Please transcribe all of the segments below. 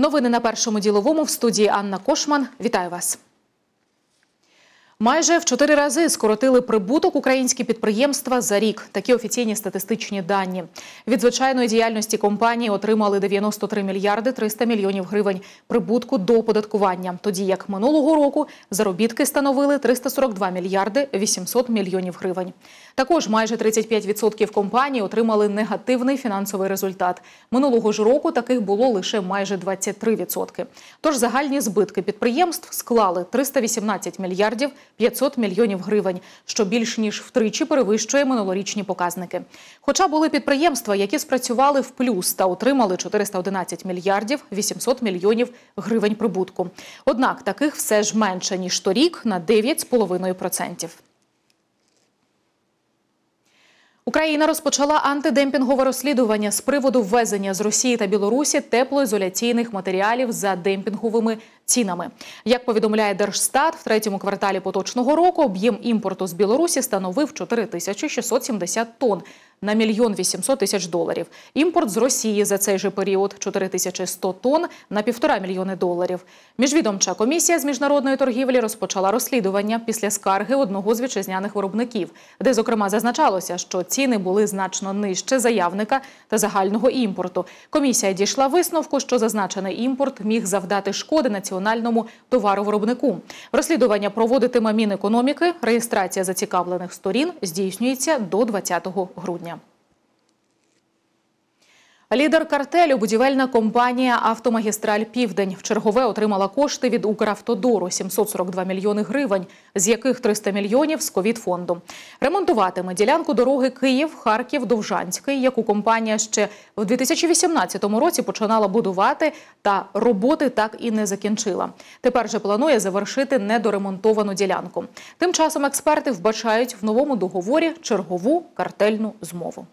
Новини на першому діловому в студії Анна Кошман. Вітаю вас. Майже в чотири рази скоротили прибуток українські підприємства за рік. Такі офіційні статистичні дані. Від звичайної діяльності компанії отримали 93 мільярди 300 мільйонів гривень прибутку до оподаткування. Тоді як минулого року заробітки становили 342 мільярди 800 мільйонів гривень. Також майже 35% компаній отримали негативний фінансовий результат. Минулого ж року таких було лише майже 23%. Тож загальні збитки підприємств склали 318 мільярдів. 500 мільйонів гривень, що більш ніж втричі перевищує минулорічні показники. Хоча були підприємства, які спрацювали в плюс та отримали 411 мільярдів 800 мільйонів гривень прибутку. Однак таких все ж менше ніж торік на 9,5%. Україна розпочала антидемпінгове розслідування з приводу ввезення з Росії та Білорусі теплоізоляційних матеріалів за демпінговими цінами. Як повідомляє Держстат, в третьому кварталі поточного року об'єм імпорту з Білорусі становив 4670 тонн на мільйон 800 тисяч доларів. Імпорт з Росії за цей же період 4100 тонн на півтора мільйони доларів. Міжвідомча комісія з міжнародної торгівлі розпочала розслідування після скарги одного з вітчизняних виробників, де зокрема зазначалося, що ціни були значно нижче заявника та загального імпорту. Комісія дійшла висновку, що зазначений імпорт міг завдати шкоди національному товаровиробнику. Розслідування проводитиме Мінекономіки. Реєстрація зацікавлених сторін здійснюється до 20 грудня. Лідер картелю, будівельна компанія Автомагістраль Південь в чергове отримала кошти від Укравтодору 742 мільйони гривень, з яких 300 мільйонів з ковід-фонду. Ремонтуватиме ділянку дороги Київ, Харків, Довжанський, яку компанія ще в 2018 році починала будувати, та роботи так і не закінчила. Тепер же планує завершити недоремонтовану ділянку. Тим часом експерти вбачають в новому договорі чергову картельну змову.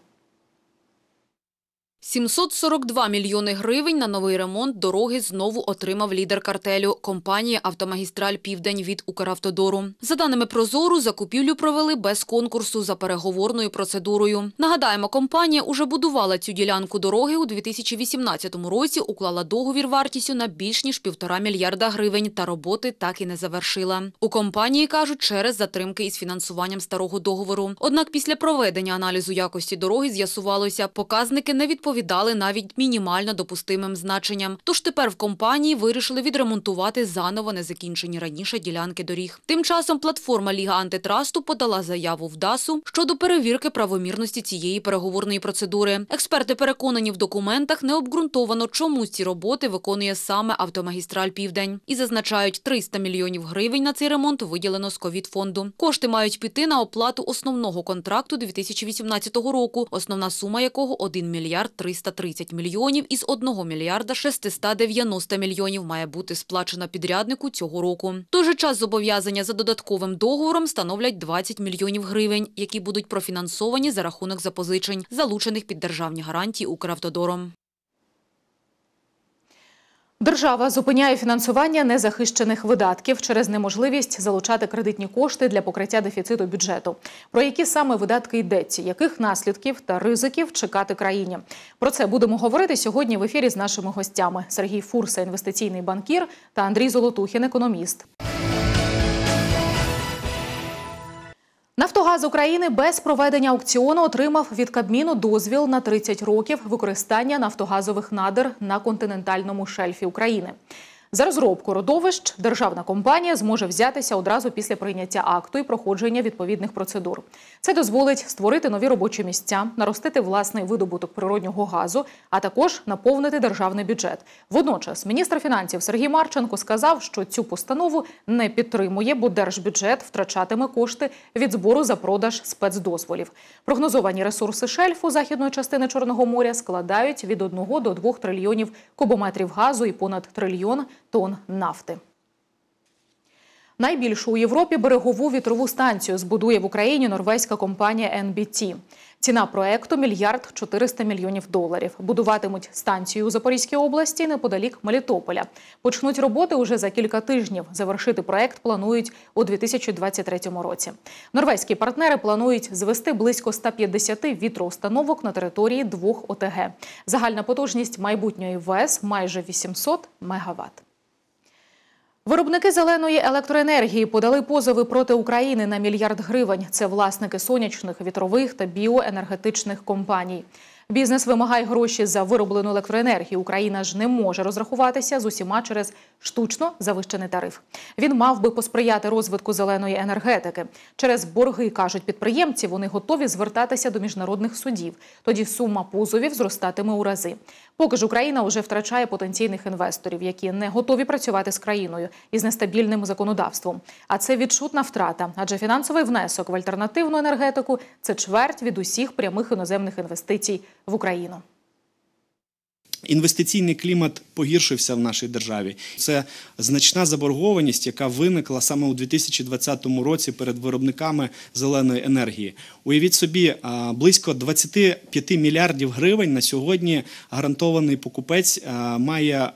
742 мільйони гривень на новий ремонт дороги знову отримав лідер картелю компанія Автомагістраль Південь від Укравтодору. За даними Прозору, закупівлю провели без конкурсу за переговорною процедурою. Нагадаємо, компанія уже будувала цю ділянку дороги у 2018 році. Уклала договір вартістю на більш ніж півтора мільярда гривень, та роботи так і не завершила. У компанії кажуть, через затримки із фінансуванням старого договору. Однак, після проведення аналізу якості дороги з'ясувалося, показники не відповідають відповідали навіть мінімально допустимим значенням. Тож тепер в компанії вирішили відремонтувати заново незакінчені раніше ділянки доріг. Тим часом платформа Ліга антитрасту подала заяву в ДАСу щодо перевірки правомірності цієї переговорної процедури. Експерти переконані в документах не обґрунтовано, чому ці роботи виконує саме автомагістраль Південь і зазначають 300 мільйонів гривень на цей ремонт виділено з ковід фонду. Кошти мають піти на оплату основного контракту 2018 року, основна сума якого 1 мільярд 330 мільйонів із 1 мільярда 690 мільйонів має бути сплачено підряднику цього року. Той же час зобов'язання за додатковим договором становлять 20 мільйонів гривень, які будуть профінансовані за рахунок запозичень, залучених під державні гарантії Укравтодором. Держава зупиняє фінансування незахищених видатків через неможливість залучати кредитні кошти для покриття дефіциту бюджету. Про які саме видатки йдеться, яких наслідків та ризиків чекати країні? Про це будемо говорити сьогодні в ефірі з нашими гостями: Сергій Фурса, інвестиційний банкір та Андрій Золотухін, економіст. Нафтогаз України без проведення аукціону отримав від Кабміну дозвіл на 30 років використання нафтогазових надр на континентальному шельфі України. За розробку родовищ державна компанія зможе взятися одразу після прийняття акту і проходження відповідних процедур. Це дозволить створити нові робочі місця, наростити власний видобуток природнього газу, а також наповнити державний бюджет. Водночас, міністр фінансів Сергій Марченко сказав, що цю постанову не підтримує, бо держбюджет втрачатиме кошти від збору за продаж спецдозволів. Прогнозовані ресурси шельфу західної частини Чорного моря складають від 1 до 2 трильйонів кубометрів газу і понад трильйон тонн нафти. Найбільшу у Європі берегову вітрову станцію збудує в Україні норвезька компанія NBT. Ціна проекту мільярд 400 мільйонів доларів. Будуватимуть станцію у Запорізькій області неподалік Мелітополя. Почнуть роботи уже за кілька тижнів. Завершити проект планують у 2023 році. Норвезькі партнери планують звести близько 150 вітроустановок на території двох ОТГ. Загальна потужність майбутньої ВС майже 800 мегаватт. Виробники зеленої електроенергії подали позови проти України на мільярд гривень. Це власники сонячних, вітрових та біоенергетичних компаній. Бізнес вимагає гроші за вироблену електроенергію. Україна ж не може розрахуватися з усіма через штучно завищений тариф. Він мав би посприяти розвитку зеленої енергетики. Через борги кажуть підприємці, вони готові звертатися до міжнародних судів. Тоді сума позовів зростатиме у рази. Поки ж Україна вже втрачає потенційних інвесторів, які не готові працювати з країною із нестабільним законодавством. А це відчутна втрата, адже фінансовий внесок в альтернативну енергетику це чверть від усіх прямих іноземних інвестицій в Україну. Інвестиційний клімат погіршився в нашій державі. Це значна заборгованість, яка виникла саме у 2020 році перед виробниками зеленої енергії. Уявіть собі, близько 25 мільярдів гривень на сьогодні гарантований покупець має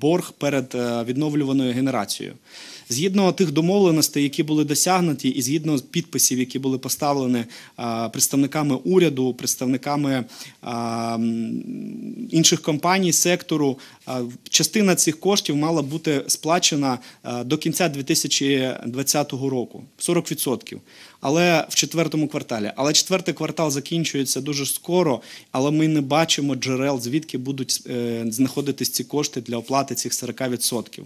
борг перед е, відновлюваною генерацією. Згідно тих домовленостей, які були досягнуті, і згідно підписів, які були поставлені представниками уряду, представниками інших компаній сектору, частина цих коштів мала бути сплачена до кінця 2020 року 40%. Але в четвертому кварталі, але четвертий квартал закінчується дуже скоро, але ми не бачимо джерел, звідки будуть е, знаходитись ці кошти для оплати цих 40%.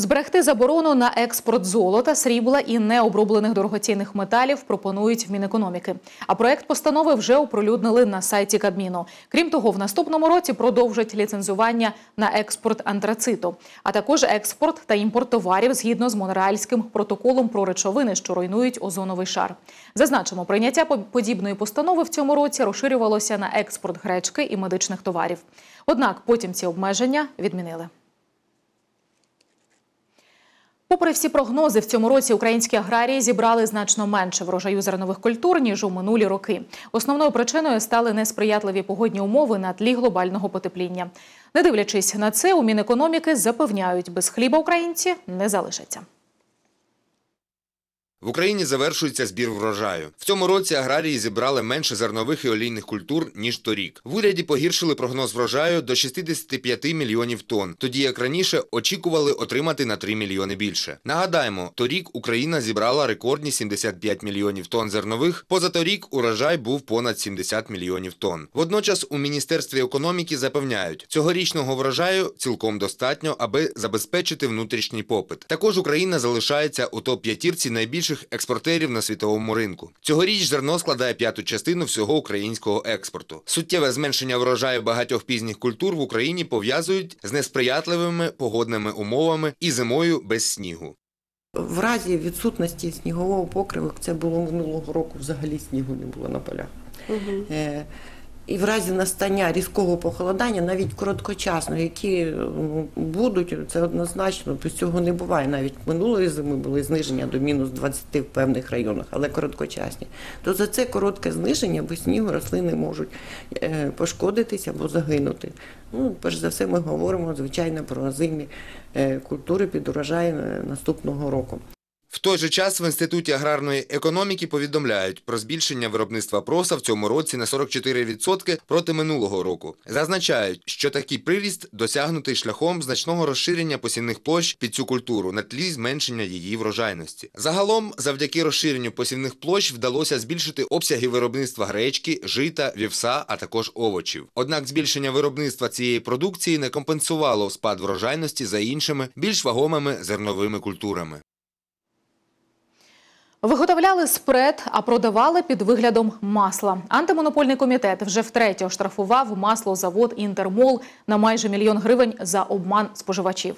Зберегти заборону на експорт золота, срібла і необроблених дорогоцінних металів пропонують в Мінекономіки. А проект постанови вже оприлюднили на сайті Кабміну. Крім того, в наступному році продовжать ліцензування на експорт антрациту, а також експорт та імпорт товарів згідно з Монреальським протоколом про речовини, що руйнують озоновий шар. Зазначимо, прийняття подібної постанови в цьому році розширювалося на експорт гречки і медичних товарів. Однак потім ці обмеження відмінили. Попри всі прогнози, в цьому році українські аграрії зібрали значно менше врожаю зернових культур ніж у минулі роки. Основною причиною стали несприятливі погодні умови на тлі глобального потепління. Не дивлячись на це, у мінекономіки запевняють, без хліба українці не залишаться. В Україні завершується збір врожаю. В цьому році аграрії зібрали менше зернових і олійних культур ніж торік. В уряді погіршили прогноз врожаю до 65 мільйонів тонн, тоді як раніше очікували отримати на 3 мільйони більше. Нагадаємо, торік Україна зібрала рекордні 75 мільйонів тонн зернових. Позаторік урожай був понад 70 мільйонів тонн. Водночас у міністерстві економіки запевняють, цьогорічного врожаю цілком достатньо, аби забезпечити внутрішній попит. Також Україна залишається у топ п'ятірці найбільш найбільших експортерів на світовому ринку. Цьогоріч зерно складає п'яту частину всього українського експорту. Суттєве зменшення врожаю багатьох пізніх культур в Україні пов'язують з несприятливими погодними умовами і зимою без снігу. В разі відсутності снігового покриву це було минулого року. Взагалі снігу не було на полях. Угу і в разі настання різкого похолодання, навіть короткочасно, які будуть, це однозначно без цього не буває. Навіть минулої зими були зниження до мінус 20 в певних районах, але короткочасні. То за це коротке зниження без снігу рослини можуть е, пошкодитися або загинути. Ну, перш за все, ми говоримо звичайно про озимі е, культури під урожай е, наступного року. В той же час в інституті аграрної економіки повідомляють про збільшення виробництва проса в цьому році на 44% проти минулого року. Зазначають, що такий приріст досягнутий шляхом значного розширення посівних площ під цю культуру на тлі зменшення її врожайності. Загалом, завдяки розширенню посівних площ, вдалося збільшити обсяги виробництва гречки, жита, вівса, а також овочів. Однак збільшення виробництва цієї продукції не компенсувало спад врожайності за іншими більш вагомими зерновими культурами. Виготовляли спред, а продавали під виглядом масла. Антимонопольний комітет вже втретє оштрафував маслозавод Інтермол на майже мільйон гривень за обман споживачів.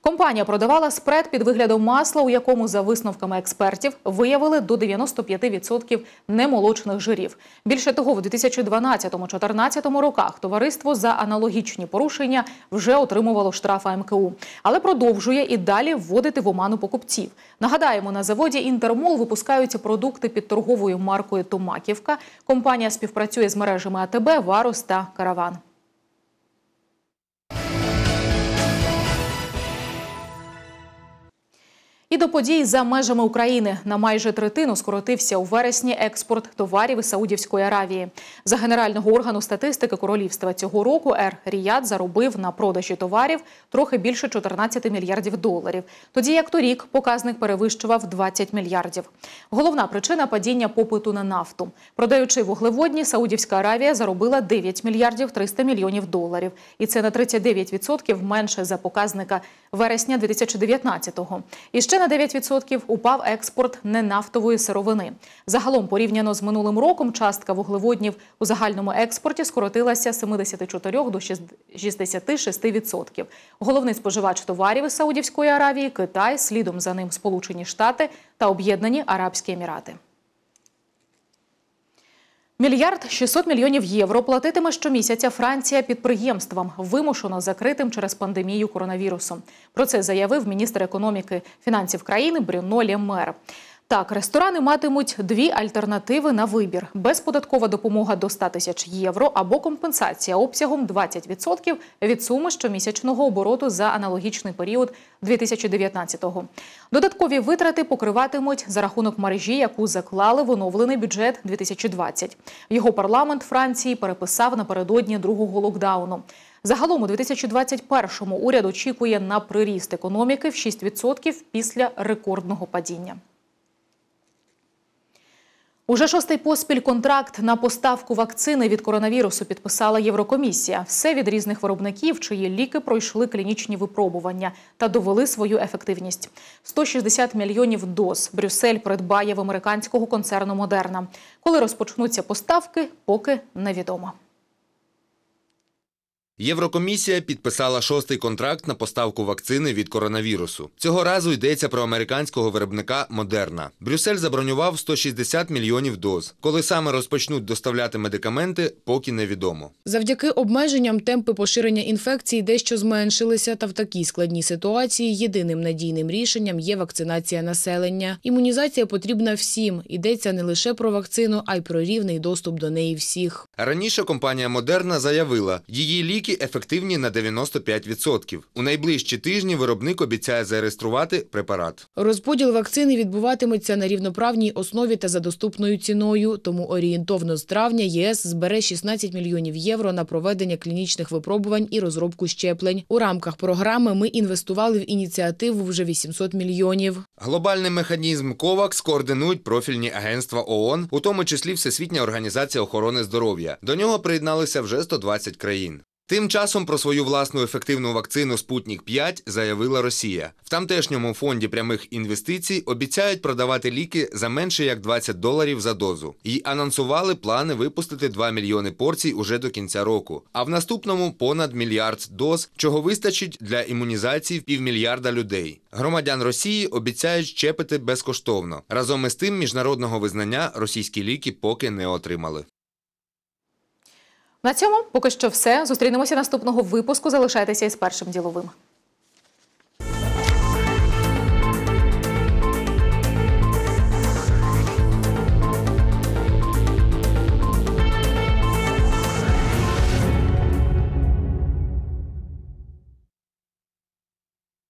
Компанія продавала спред під виглядом масла, у якому за висновками експертів виявили до 95% немолочних жирів. Більше того, в 2012-2014 роках товариство за аналогічні порушення вже отримувало штрафа МКУ, але продовжує і далі вводити в оману покупців. Нагадаємо, на заводі Інтермол випускаються продукти під торговою маркою Томаківка. Компанія співпрацює з мережами АТБ, Варус та Караван. І до подій за межами України на майже третину скоротився у вересні експорт товарів із Саудівської Аравії. За генерального органу статистики королівства цього року Ер Ріяд заробив на продажі товарів трохи більше 14 мільярдів доларів. Тоді як торік показник перевищував 20 мільярдів. Головна причина падіння попиту на нафту. Продаючи вуглеводні, Саудівська Аравія заробила 9 мільярдів 300 мільйонів доларів, і це на 39% менше за показника вересня 2019-го. І ще на 9% упав експорт ненафтової сировини. Загалом, порівняно з минулим роком, частка вуглеводнів у загальному експорті скоротилася з 74 до 66%. Головний споживач товарів із Саудівської Аравії Китай, слідом за ним Сполучені Штати та Об'єднані Арабські Емірати. Мільярд 600 мільйонів євро платитиме щомісяця Франція підприємствам, вимушено закритим через пандемію коронавірусу. Про це заявив міністр економіки фінансів країни Брюно Мер. Так, ресторани матимуть дві альтернативи на вибір: безподаткова допомога до 100 тисяч євро або компенсація обсягом 20% від суми щомісячного обороту за аналогічний період 2019-го. Додаткові витрати покриватимуть за рахунок мережі, яку заклали в оновлений бюджет 2020. Його парламент Франції переписав напередодні другого локдауну. Загалом у 2021-му уряд очікує на приріст економіки в 6% після рекордного падіння. Уже шостий поспіль контракт на поставку вакцини від коронавірусу підписала Єврокомісія. Все від різних виробників, чиї ліки пройшли клінічні випробування та довели свою ефективність. 160 мільйонів доз Брюссель придбає в американського концерну Модерна. Коли розпочнуться поставки, поки невідомо. Єврокомісія підписала шостий контракт на поставку вакцини від коронавірусу. Цього разу йдеться про американського виробника Модерна. Брюссель забронював 160 мільйонів доз. Коли саме розпочнуть доставляти медикаменти, поки невідомо. Завдяки обмеженням темпи поширення інфекції дещо зменшилися. Та в такій складній ситуації єдиним надійним рішенням є вакцинація населення. Імунізація потрібна всім. Йдеться не лише про вакцину, а й про рівний доступ до неї всіх. Раніше компанія Модерна заявила, її ліки. Ліки ефективні на 95%. У найближчі тижні виробник обіцяє зареєструвати препарат. Розподіл вакцини відбуватиметься на рівноправній основі та за доступною ціною. Тому орієнтовно з травня ЄС збере 16 мільйонів євро на проведення клінічних випробувань і розробку щеплень. У рамках програми ми інвестували в ініціативу вже 800 мільйонів. Глобальний механізм КОВАКС координують профільні агентства ООН, у тому числі Всесвітня організація охорони здоров'я. До нього приєдналися вже 120 країн. Тим часом про свою власну ефективну вакцину Спутник 5 заявила Росія. В тамтешньому фонді прямих інвестицій обіцяють продавати ліки за менше як 20 доларів за дозу. І анонсували плани випустити 2 мільйони порцій уже до кінця року. А в наступному понад мільярд доз, чого вистачить для імунізації півмільярда людей. Громадян Росії обіцяють щепити безкоштовно. Разом із тим, міжнародного визнання російські ліки поки не отримали. На цьому поки що все. Зустрінемося наступного випуску. Залишайтеся із першим діловим.